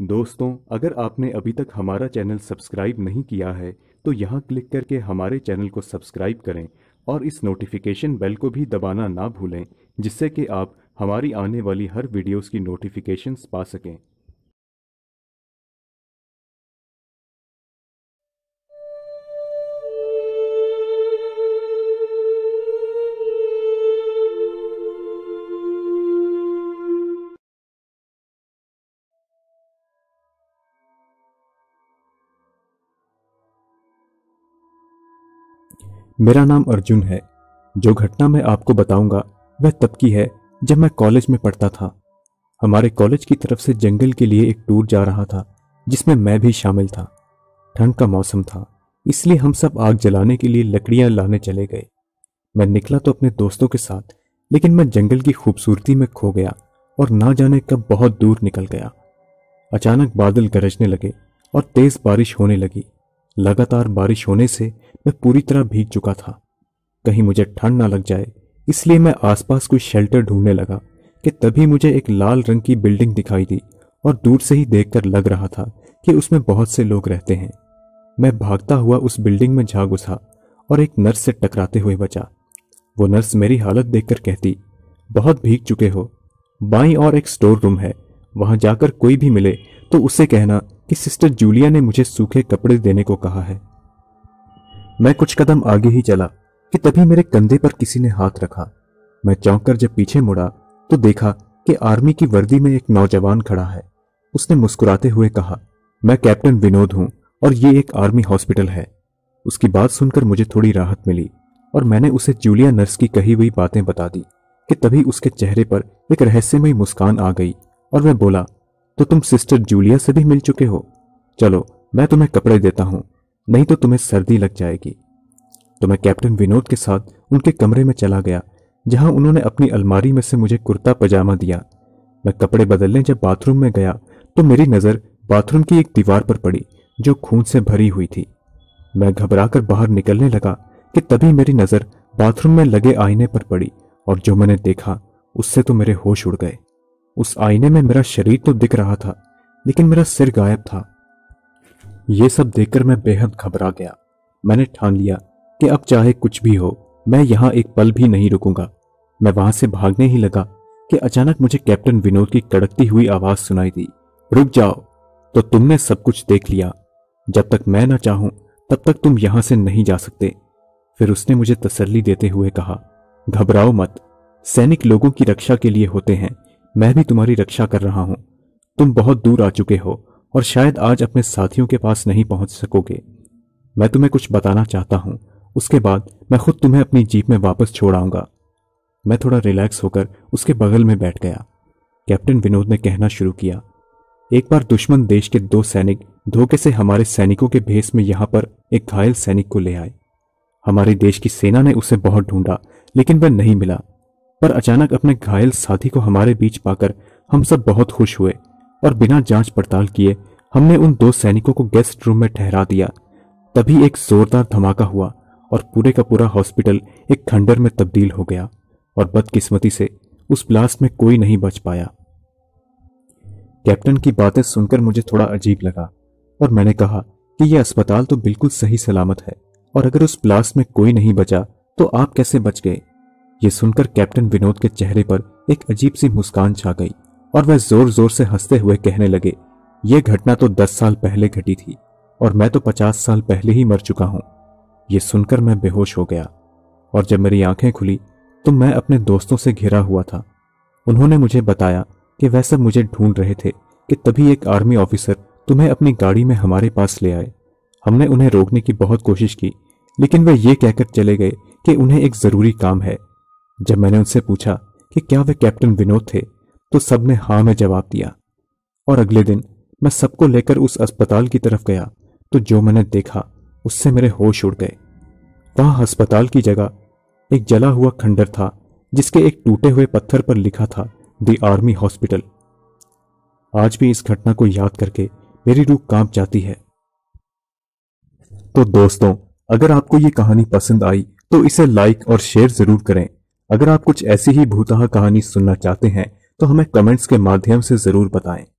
दोस्तों अगर आपने अभी तक हमारा चैनल सब्सक्राइब नहीं किया है तो यहाँ क्लिक करके हमारे चैनल को सब्सक्राइब करें और इस नोटिफिकेशन बेल को भी दबाना ना भूलें जिससे कि आप हमारी आने वाली हर वीडियोस की नोटिफिकेशंस पा सकें मेरा नाम अर्जुन है जो घटना मैं आपको बताऊंगा वह तब की है जब मैं कॉलेज में पढ़ता था हमारे कॉलेज की तरफ से जंगल के लिए एक टूर जा रहा था जिसमें मैं भी शामिल था ठंड का मौसम था इसलिए हम सब आग जलाने के लिए लकड़ियां लाने चले गए मैं निकला तो अपने दोस्तों के साथ लेकिन मैं जंगल की खूबसूरती में खो गया और ना जाने कब बहुत दूर निकल गया अचानक बादल गरजने लगे और तेज बारिश होने लगी लगातार बारिश होने से मैं पूरी तरह भीग चुका था कहीं मुझे ठंड ना लग जाए इसलिए मैं आसपास कोई शेल्टर ढूंढने लगा कि तभी मुझे एक लाल रंग की बिल्डिंग दिखाई दी और दूर से ही देखकर लग रहा था कि उसमें बहुत से लोग रहते हैं मैं भागता हुआ उस बिल्डिंग में झा घुसा और एक नर्स से टकराते हुए बचा वो नर्स मेरी हालत देखकर कहती बहुत भीग चुके हो बाई और एक स्टोर रूम है वहां जाकर कोई भी मिले तो उसे कहना कि सिस्टर जूलिया ने मुझे सूखे कपड़े देने को कहा है मैं कुछ कदम आगे ही चला कि तभी मेरे कंधे पर किसी ने हाथ रखा मैं चौंक कर जब पीछे मुड़ा तो देखा कि आर्मी की वर्दी में एक नौजवान खड़ा है उसने मुस्कुराते हुए कहा मैं कैप्टन विनोद हूं और ये एक आर्मी हॉस्पिटल है उसकी बात सुनकर मुझे थोड़ी राहत मिली और मैंने उसे जूलिया नर्स की कही हुई बातें बता दी कि तभी उसके चेहरे पर एक रहस्यमय मुस्कान आ गई और वह बोला तो तुम सिस्टर जूलिया से भी मिल चुके हो चलो मैं तुम्हें कपड़े देता हूं नहीं तो तुम्हें सर्दी लग जाएगी तो मैं कैप्टन विनोद के साथ उनके कमरे में चला गया जहां उन्होंने अपनी अलमारी में से मुझे कुर्ता पजामा दिया मैं कपड़े बदलने जब बाथरूम में गया तो मेरी नज़र बाथरूम की एक दीवार पर पड़ी जो खून से भरी हुई थी मैं घबरा बाहर निकलने लगा कि तभी मेरी नज़र बाथरूम में लगे आईने पर पड़ी और जो मैंने देखा उससे तो मेरे होश उड़ गए उस आईने में मेरा शरीर तो दिख रहा था लेकिन मेरा सिर गायब था यह सब देखकर मैं बेहद घबरा गया मैंने ठान लिया कि अब चाहे कुछ भी हो मैं यहां एक पल भी नहीं रुकूंगा मैं वहां से भागने ही लगा कि अचानक मुझे कैप्टन विनोद की कड़कती हुई आवाज सुनाई दी रुक जाओ तो तुमने सब कुछ देख लिया जब तक मैं ना चाहूं तब तक तुम यहां से नहीं जा सकते फिर उसने मुझे तसल्ली देते हुए कहा घबराओ मत सैनिक लोगों की रक्षा के लिए होते हैं मैं भी तुम्हारी रक्षा कर रहा हूं तुम बहुत दूर आ चुके हो और शायद आज अपने साथियों के पास नहीं पहुंच सकोगे मैं तुम्हें कुछ बताना चाहता हूं उसके बाद मैं खुद तुम्हें अपनी जीप में वापस छोड़ आऊंगा मैं थोड़ा रिलैक्स होकर उसके बगल में बैठ गया कैप्टन विनोद ने कहना शुरू किया एक बार दुश्मन देश के दो सैनिक धोखे से हमारे सैनिकों के भेस में यहां पर एक घायल सैनिक को ले आए हमारे देश की सेना ने उसे बहुत ढूंढा लेकिन वह नहीं मिला पर अचानक अपने घायल साथी को हमारे बीच पाकर हम सब बहुत खुश हुए और बिना जांच पड़ताल किए हमने उन दो सैनिकों को गेस्ट रूम में ठहरा दिया तभी एक जोरदार धमाका हुआ और पूरे का पूरा हॉस्पिटल एक खंडर में तब्दील हो गया और बदकिस्मती से उस ब्लास्ट में कोई नहीं बच पाया कैप्टन की बातें सुनकर मुझे थोड़ा अजीब लगा और मैंने कहा कि यह अस्पताल तो बिल्कुल सही सलामत है और अगर उस ब्लास्ट में कोई नहीं बचा तो आप कैसे बच गए ये सुनकर कैप्टन विनोद के चेहरे पर एक अजीब सी मुस्कान छा गई और वह जोर जोर से हंसते हुए कहने लगे यह घटना तो दस साल पहले घटी थी और मैं तो पचास साल पहले ही मर चुका हूं यह सुनकर मैं बेहोश हो गया और जब मेरी आंखें खुली तो मैं अपने दोस्तों से घिरा हुआ था उन्होंने मुझे बताया कि वह सब मुझे ढूंढ रहे थे कि तभी एक आर्मी ऑफिसर तुम्हें अपनी गाड़ी में हमारे पास ले आए हमने उन्हें रोकने की बहुत कोशिश की लेकिन वे ये कहकर चले गए कि उन्हें एक ज़रूरी काम है जब मैंने उनसे पूछा कि क्या वे कैप्टन विनोद थे तो सबने हाँ में जवाब दिया और अगले दिन मैं सबको लेकर उस अस्पताल की तरफ गया तो जो मैंने देखा उससे मेरे होश उड़ गए वहां अस्पताल की जगह एक जला हुआ खंडर था जिसके एक टूटे हुए पत्थर पर लिखा था द आर्मी हॉस्पिटल आज भी इस घटना को याद करके मेरी रूह कांप जाती है तो दोस्तों अगर आपको ये कहानी पसंद आई तो इसे लाइक और शेयर जरूर करें अगर आप कुछ ऐसी ही भूतहा कहानी सुनना चाहते हैं तो हमें कमेंट्स के माध्यम से जरूर बताएं